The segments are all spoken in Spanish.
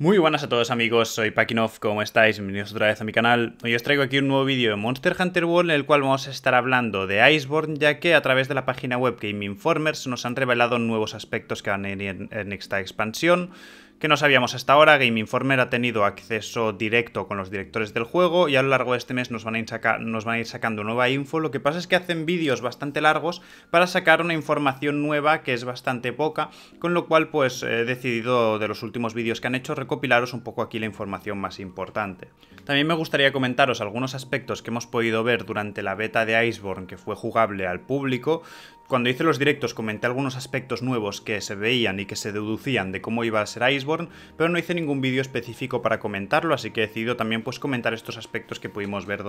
Muy buenas a todos amigos, soy Pakinov, ¿cómo estáis? Bienvenidos otra vez a mi canal. Hoy os traigo aquí un nuevo vídeo de Monster Hunter World en el cual vamos a estar hablando de Iceborne ya que a través de la página web Game Informers nos han revelado nuevos aspectos que van a ir en esta expansión que no sabíamos hasta ahora. Game Informer ha tenido acceso directo con los directores del juego y a lo largo de este mes nos van a ir, nos van a ir sacando nueva info. Lo que pasa es que hacen vídeos bastante largos para sacar una información nueva que es bastante poca, con lo cual pues he decidido de los últimos vídeos que han hecho recopilaros un poco aquí la información más importante. También me gustaría comentaros algunos aspectos que hemos podido ver durante la beta de Iceborne que fue jugable al público. Cuando hice los directos comenté algunos aspectos nuevos que se veían y que se deducían de cómo iba a ser Iceborne, pero no hice ningún vídeo específico para comentarlo, así que he decidido también pues, comentar estos aspectos que pudimos ver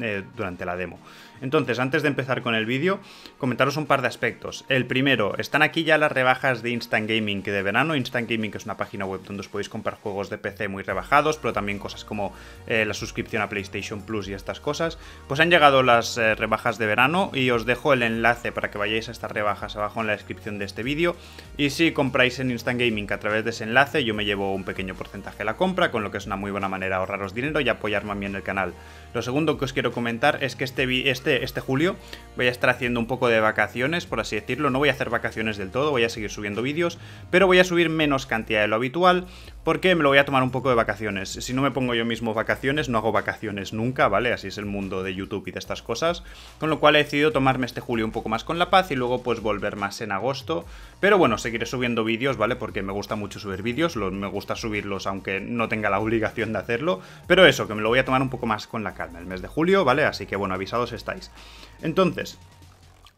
eh, durante la demo. Entonces, antes de empezar con el vídeo, comentaros un par de aspectos. El primero, están aquí ya las rebajas de Instant Gaming que de verano. Instant Gaming que es una página web donde os podéis comprar juegos de PC muy rebajados, pero también cosas como eh, la suscripción a PlayStation Plus y estas cosas. Pues han llegado las eh, rebajas de verano y os dejo el enlace para que vayáis estas rebajas abajo en la descripción de este vídeo. Y si compráis en Instant Gaming a través de ese enlace, yo me llevo un pequeño porcentaje de la compra, con lo que es una muy buena manera de ahorraros dinero y apoyar mí en el canal. Lo segundo que os quiero comentar es que este, este, este julio voy a estar haciendo un poco de vacaciones, por así decirlo. No voy a hacer vacaciones del todo, voy a seguir subiendo vídeos, pero voy a subir menos cantidad de lo habitual porque me lo voy a tomar un poco de vacaciones. Si no me pongo yo mismo vacaciones, no hago vacaciones nunca, ¿vale? Así es el mundo de YouTube y de estas cosas. Con lo cual he decidido tomarme este julio un poco más con la paz y luego pues volver más en agosto. Pero bueno, seguiré subiendo vídeos, ¿vale? Porque me gusta mucho subir vídeos, me gusta subirlos aunque no tenga la obligación de hacerlo. Pero eso, que me lo voy a tomar un poco más con la calma el mes de julio, ¿vale? Así que bueno, avisados estáis. Entonces,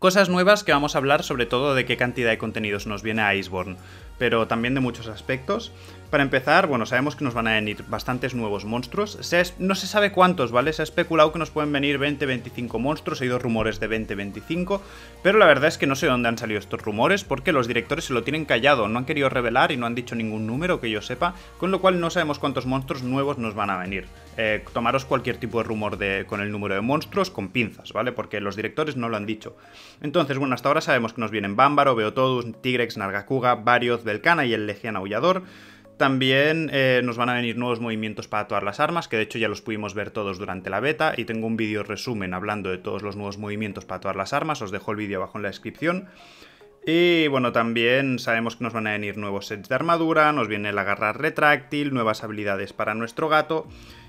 Cosas nuevas que vamos a hablar sobre todo de qué cantidad de contenidos nos viene a Iceborne pero también de muchos aspectos. Para empezar, bueno, sabemos que nos van a venir bastantes nuevos monstruos. no se sabe cuántos, ¿vale? Se ha especulado que nos pueden venir 20-25 monstruos, hay dos rumores de 20-25, pero la verdad es que no sé dónde han salido estos rumores porque los directores se lo tienen callado, no han querido revelar y no han dicho ningún número que yo sepa, con lo cual no sabemos cuántos monstruos nuevos nos van a venir. Eh, tomaros cualquier tipo de rumor de, con el número de monstruos con pinzas, ¿vale? Porque los directores no lo han dicho. Entonces, bueno, hasta ahora sabemos que nos vienen Bámbaro, Beotodus, Tigrex, Nargacuga, Varios Belcana y el Legión Aullador. También eh, nos van a venir nuevos movimientos para atuar las armas, que de hecho ya los pudimos ver todos durante la beta, y tengo un vídeo resumen hablando de todos los nuevos movimientos para atuar las armas, os dejo el vídeo abajo en la descripción. Y bueno, también sabemos que nos van a venir nuevos sets de armadura, nos viene la garra retráctil, nuevas habilidades para nuestro gato.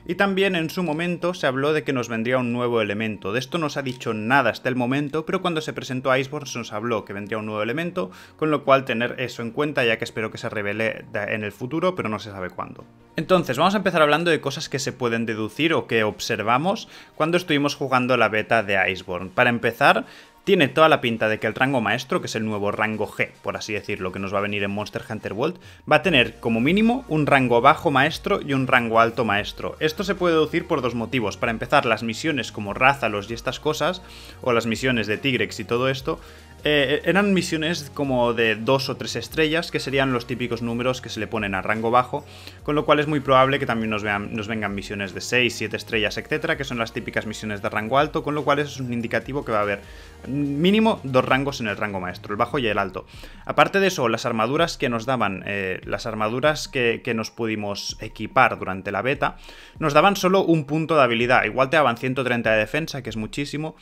Y también en su momento se habló de que nos vendría un nuevo elemento. De esto no se ha dicho nada hasta el momento, pero cuando se presentó Iceborne se nos habló que vendría un nuevo elemento, con lo cual tener eso en cuenta ya que espero que se revele en el futuro, pero no se sabe cuándo. Entonces, vamos a empezar hablando de cosas que se pueden deducir o que observamos cuando estuvimos jugando la beta de Iceborne. Para empezar, tiene toda la pinta de que el rango maestro, que es el nuevo rango G, por así decirlo, que nos va a venir en Monster Hunter World, va a tener como mínimo un rango bajo maestro y un rango alto maestro. Esto se puede deducir por dos motivos. Para empezar, las misiones como Rázalos y estas cosas, o las misiones de Tigrex y todo esto, eh, eran misiones como de dos o tres estrellas, que serían los típicos números que se le ponen a rango bajo, con lo cual es muy probable que también nos, vengan misiones de 6, 7 estrellas, etcétera, que son las típicas misiones de rango alto, con lo cual eso es un indicativo que va a haber mínimo dos rangos en el rango maestro, el bajo y el alto. Aparte de eso, las armaduras que nos daban, eh, las armaduras que, nos pudimos equipar durante la beta, nos daban solo un punto de habilidad. Igual te daban 130 de defensa, que es muchísimo,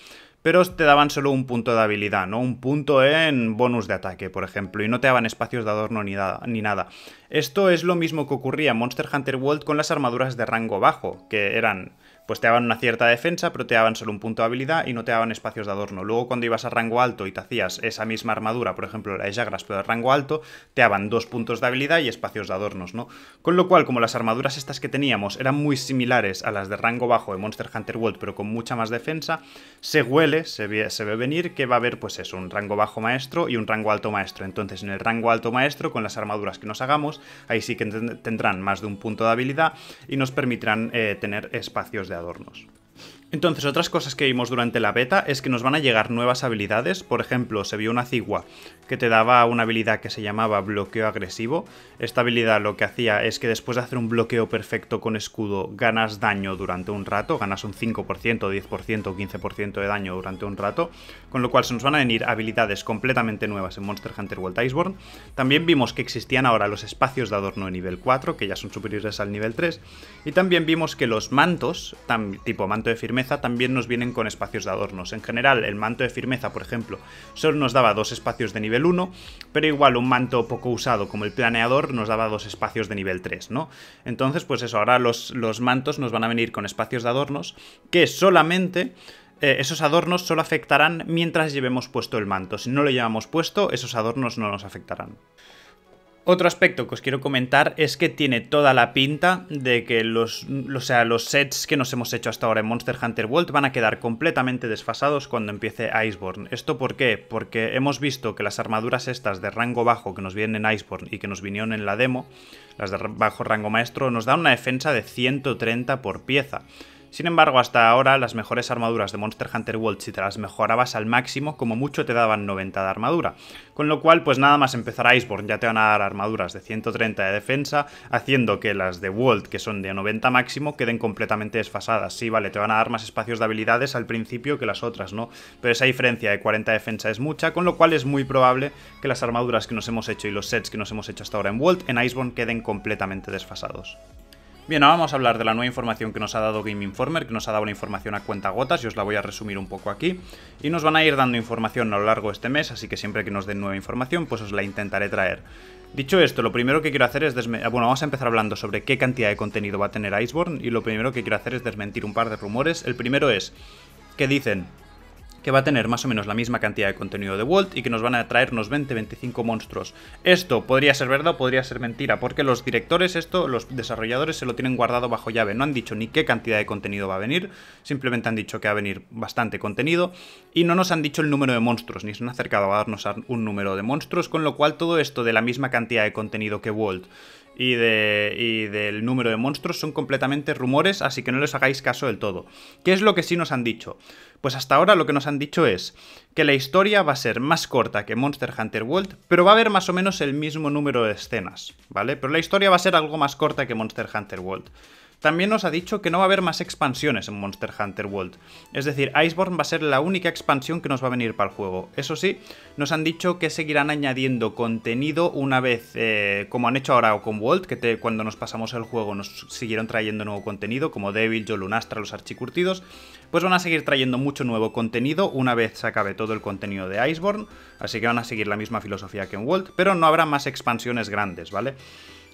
pero te daban solo un punto de habilidad, ¿no? Un punto en bonus de ataque, por ejemplo, y no te daban espacios de adorno ni, ni nada. Esto es lo mismo que ocurría en Monster Hunter World con las armaduras de rango bajo, que eran pues te daban una cierta defensa, pero te daban solo un punto de habilidad y no te daban espacios de adorno. Luego cuando ibas a rango alto y te hacías esa misma armadura, por ejemplo la de pero de rango alto, te daban dos puntos de habilidad y espacios de adornos, ¿no? Con lo cual, como las armaduras estas que teníamos eran muy similares a las de rango bajo de Monster Hunter World, pero con mucha más defensa, se huele, se ve, venir que va a haber pues eso, un rango bajo maestro y un rango alto maestro. Entonces en el rango alto maestro, con las armaduras que nos hagamos, ahí sí que tendrán más de un punto de habilidad y nos permitirán eh, tener espacios de adornos. Entonces, otras cosas que vimos durante la beta es que nos van a llegar nuevas habilidades. Por ejemplo, se vio una cigua que te daba una habilidad que se llamaba bloqueo agresivo. Esta habilidad lo que hacía es que después de hacer un bloqueo perfecto con escudo, ganas daño durante un rato, ganas un 5%, 10% o 15% de daño durante un rato. Con lo cual se nos van a venir habilidades completamente nuevas en Monster Hunter World Iceborne. También vimos que existían ahora los espacios de adorno de nivel 4, que ya son superiores al nivel 3. Y también vimos que los mantos, tipo manto de firmeza, también nos vienen con espacios de adornos. En general, el manto de firmeza, por ejemplo, solo nos daba dos espacios de nivel 1, pero igual un manto poco usado como el planeador nos daba dos espacios de nivel 3, ¿no? Entonces, pues eso, ahora los, los mantos nos van a venir con espacios de adornos que solamente... Eh, esos adornos solo afectarán mientras llevemos puesto el manto. Si no lo llevamos puesto, esos adornos no nos afectarán. Otro aspecto que os quiero comentar es que tiene toda la pinta de que los, sea, los sets que nos hemos hecho hasta ahora en Monster Hunter World van a quedar completamente desfasados cuando empiece Iceborne. ¿Esto por qué? Porque hemos visto que las armaduras estas de rango bajo que nos vienen en Iceborne y que nos vinieron en la demo, las de bajo rango maestro, nos dan una defensa de 130 por pieza. Sin embargo, hasta ahora las mejores armaduras de Monster Hunter World, si te las mejorabas al máximo, como mucho te daban 90 de armadura. Con lo cual, pues nada más empezar Iceborne ya te van a dar armaduras de 130 de defensa, haciendo que las de World, que son de 90 máximo, queden completamente desfasadas. Sí, vale, te van a dar más espacios de habilidades al principio que las otras, ¿no? Pero esa diferencia de 40 de defensa es mucha, con lo cual es muy probable que las armaduras que nos hemos hecho y los sets que nos hemos hecho hasta ahora en World en Iceborne queden completamente desfasados. Bien, ahora vamos a hablar de la nueva información que nos ha dado Game Informer, que nos ha dado la información a cuenta gotas, y os la voy a resumir un poco aquí. Y nos van a ir dando información a lo largo de este mes, así que siempre que nos den nueva información, pues os la intentaré traer. Dicho esto, lo primero que quiero hacer es... Ah, bueno, vamos a empezar hablando sobre qué cantidad de contenido va a tener Iceborne y lo primero que quiero hacer es desmentir un par de rumores. El primero es que dicen que va a tener más o menos la misma cantidad de contenido de Walt y que nos van a traer unos 20-25 monstruos. Esto podría ser verdad o podría ser mentira, porque los directores esto, los desarrolladores se lo tienen guardado bajo llave, no han dicho ni qué cantidad de contenido va a venir, simplemente han dicho que va a venir bastante contenido y no nos han dicho el número de monstruos, ni se han acercado a darnos un número de monstruos, con lo cual todo esto de la misma cantidad de contenido que Walt y, del número de monstruos son completamente rumores, así que no les hagáis caso del todo. ¿Qué es lo que sí nos han dicho? Pues hasta ahora lo que nos han dicho es que la historia va a ser más corta que Monster Hunter World, pero va a haber más o menos el mismo número de escenas, ¿vale? Pero la historia va a ser algo más corta que Monster Hunter World. También nos ha dicho que no va a haber más expansiones en Monster Hunter World. Es decir, Iceborne va a ser la única expansión que nos va a venir para el juego. Eso sí, nos han dicho que seguirán añadiendo contenido una vez, eh, como han hecho ahora con World, que te, cuando nos pasamos el juego nos siguieron trayendo nuevo contenido, como Devil, lunastra los archicurtidos. Pues van a seguir trayendo mucho nuevo contenido una vez se acabe todo el contenido de Iceborne. Así que van a seguir la misma filosofía que en World, pero no habrá más expansiones grandes, ¿vale?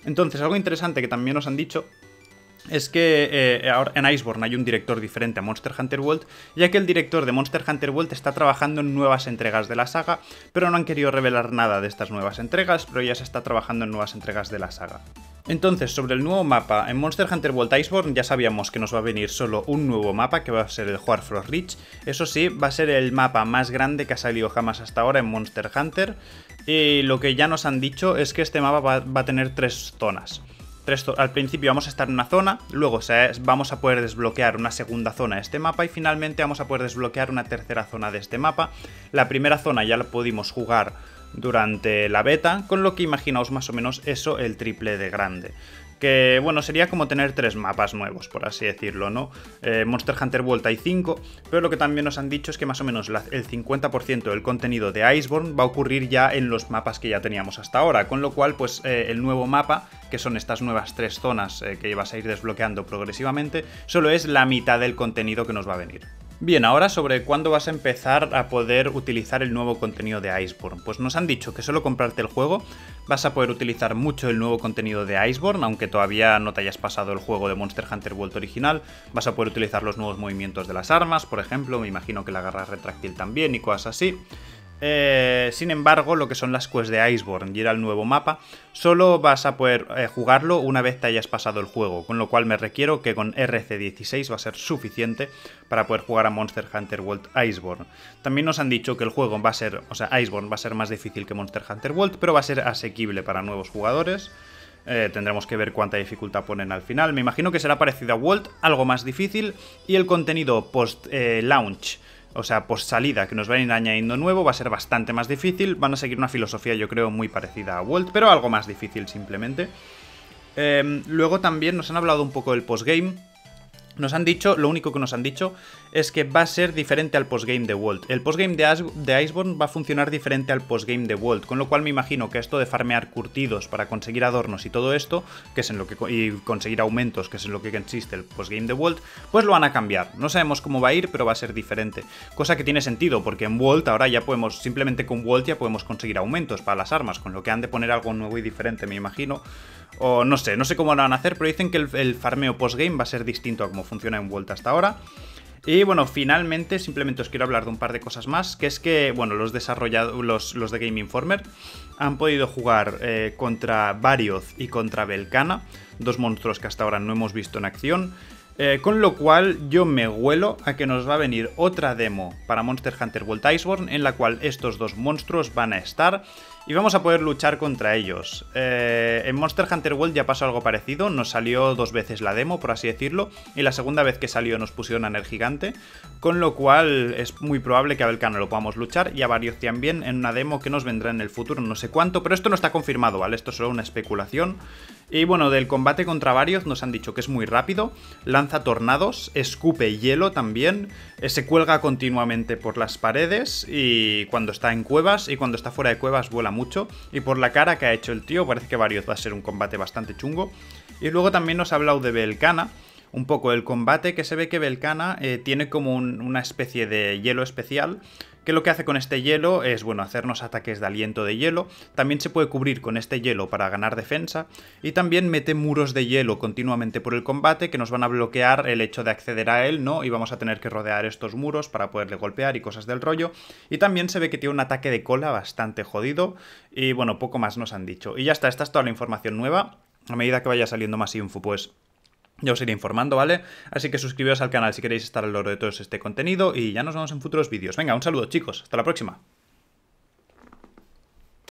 Entonces, algo interesante que también nos han dicho es que eh, ahora en Iceborne hay un director diferente a Monster Hunter World, ya que el director de Monster Hunter World está trabajando en nuevas entregas de la saga, pero no han querido revelar nada de estas nuevas entregas, pero ya se está trabajando en nuevas entregas de la saga. Entonces, sobre el nuevo mapa, en Monster Hunter World Iceborne ya sabíamos que nos va a venir solo un nuevo mapa, que va a ser el Frost Reach. Eso sí, va a ser el mapa más grande que ha salido jamás hasta ahora en Monster Hunter. Y lo que ya nos han dicho es que este mapa va a tener tres zonas al principio vamos a estar en una zona, luego vamos a poder desbloquear una segunda zona de este mapa y finalmente vamos a poder desbloquear una tercera zona de este mapa. La primera zona ya la pudimos jugar durante la beta, con lo que imaginaos más o menos eso el triple de grande que bueno, sería como tener tres mapas nuevos, por así decirlo, ¿no? Eh, Monster Hunter Volta y 5, pero lo que también nos han dicho es que más o menos el 50% del contenido de Iceborne va a ocurrir ya en los mapas que ya teníamos hasta ahora, con lo cual pues eh, el nuevo mapa, que son estas nuevas tres zonas eh, que vas a ir desbloqueando progresivamente, solo es la mitad del contenido que nos va a venir. Bien, ahora sobre cuándo vas a empezar a poder utilizar el nuevo contenido de Iceborne. Pues nos han dicho que solo comprarte el juego vas a poder utilizar mucho el nuevo contenido de Iceborne, aunque todavía no te hayas pasado el juego de Monster Hunter World original. Vas a poder utilizar los nuevos movimientos de las armas, por ejemplo, me imagino que la garra retráctil también y cosas así. Eh, sin embargo, lo que son las quests de Iceborne y era el nuevo mapa, solo vas a poder eh, jugarlo una vez te hayas pasado el juego, con lo cual me requiero que con RC16 va a ser suficiente para poder jugar a Monster Hunter World Iceborne. También nos han dicho que el juego va a ser, o sea, Iceborne va a ser más difícil que Monster Hunter World, pero va a ser asequible para nuevos jugadores. Eh, tendremos que ver cuánta dificultad ponen al final. Me imagino que será parecido a World, algo más difícil, y el contenido post-launch o sea, post salida, que nos van a ir añadiendo nuevo, va a ser bastante más difícil. Van a seguir una filosofía, yo creo, muy parecida a World, pero algo más difícil simplemente. Em, luego también nos han hablado un poco del postgame nos han dicho, lo único que nos han dicho es que va a ser diferente al postgame de World. El postgame de, de Iceborne va a funcionar diferente al postgame de World, con lo cual me imagino que esto de farmear curtidos para conseguir adornos y todo esto, que es en lo que y conseguir aumentos, que es en lo que consiste el postgame de World, pues lo van a cambiar. No sabemos cómo va a ir, pero va a ser diferente. Cosa que tiene sentido, porque en World ahora ya podemos, simplemente con World ya podemos conseguir aumentos para las armas, con lo que han de poner algo nuevo y diferente, me imagino. O no sé, no sé cómo lo van a hacer, pero dicen que el, farmeo postgame va a ser distinto a como funciona en Vuelta hasta ahora. Y bueno, finalmente simplemente os quiero hablar de un par de cosas más, que es que, bueno, los desarrollados, los, de Game Informer han podido jugar eh, contra varios y contra Belcana, dos monstruos que hasta ahora no hemos visto en acción. Eh, con lo cual yo me huelo a que nos va a venir otra demo para Monster Hunter World Iceborne en la cual estos dos monstruos van a estar y vamos a poder luchar contra ellos. Eh, en Monster Hunter World ya pasó algo parecido, nos salió dos veces la demo, por así decirlo, y la segunda vez que salió nos pusieron a el Gigante, con lo cual es muy probable que a Belcano lo podamos luchar y a varios también en una demo que nos vendrá en el futuro, no sé cuánto, pero esto no está confirmado, ¿vale? Esto es solo una especulación. Y bueno, del combate contra varios nos han dicho que es muy rápido, lanza tornados, escupe hielo también, eh, se cuelga continuamente por las paredes y cuando está en cuevas y cuando está fuera de cuevas vuela mucho. Y por la cara que ha hecho el tío parece que varios va a ser un combate bastante chungo. Y luego también nos ha hablado de Belcana, un poco el combate que se ve que Belcana eh, tiene como una especie de hielo especial que lo que hace con este hielo es, bueno, hacernos ataques de aliento de hielo, también se puede cubrir con este hielo para ganar defensa, y también mete muros de hielo continuamente por el combate que nos van a bloquear el hecho de acceder a él, ¿no? Y vamos a tener que rodear estos muros para poderle golpear y cosas del rollo, y también se ve que tiene un ataque de cola bastante jodido, y bueno, poco más nos han dicho. Y ya está, esta es toda la información nueva, a medida que vaya saliendo más info, pues ya os iré informando, ¿vale? Así que suscribíos al canal si queréis estar al loro de todo este contenido y ya nos vemos en futuros vídeos. Venga, un saludo chicos, hasta la próxima.